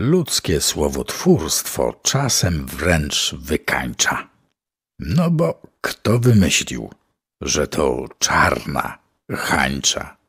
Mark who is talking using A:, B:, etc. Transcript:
A: ludzkie słowotwórstwo czasem wręcz wykańcza. No bo kto wymyślił, że to czarna hańcza?